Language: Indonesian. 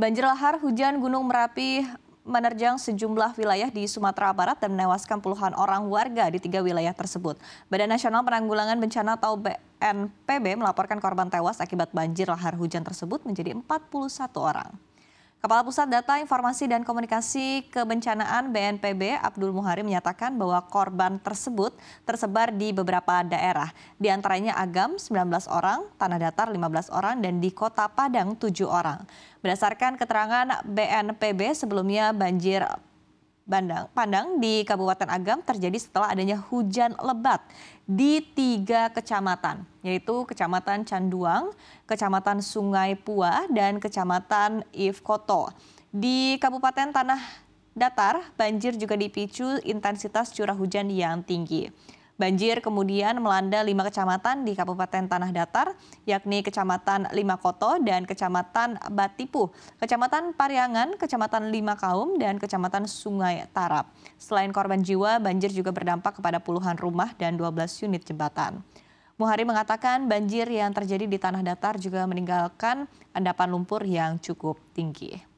Banjir lahar hujan Gunung Merapi menerjang sejumlah wilayah di Sumatera Barat dan menewaskan puluhan orang warga di tiga wilayah tersebut. Badan Nasional Penanggulangan Bencana atau BNPB melaporkan korban tewas akibat banjir lahar hujan tersebut menjadi 41 orang. Kepala Pusat Data Informasi dan Komunikasi Kebencanaan BNPB Abdul Muhari menyatakan bahwa korban tersebut tersebar di beberapa daerah, di antaranya Agam 19 orang, Tanah Datar 15 orang dan di Kota Padang 7 orang. Berdasarkan keterangan BNPB sebelumnya banjir Bandang, Pandang di Kabupaten Agam terjadi setelah adanya hujan lebat di tiga kecamatan, yaitu Kecamatan Canduang, Kecamatan Sungai Pua, dan Kecamatan Ifkoto. Di Kabupaten Tanah Datar, banjir juga dipicu intensitas curah hujan yang tinggi. Banjir kemudian melanda lima kecamatan di Kabupaten Tanah Datar, yakni Kecamatan Lima Koto dan Kecamatan Batipu, Kecamatan Pariangan, Kecamatan Lima Kaum, dan Kecamatan Sungai Tarap. Selain korban jiwa, banjir juga berdampak kepada puluhan rumah dan 12 unit jembatan. Muhari mengatakan banjir yang terjadi di Tanah Datar juga meninggalkan endapan lumpur yang cukup tinggi.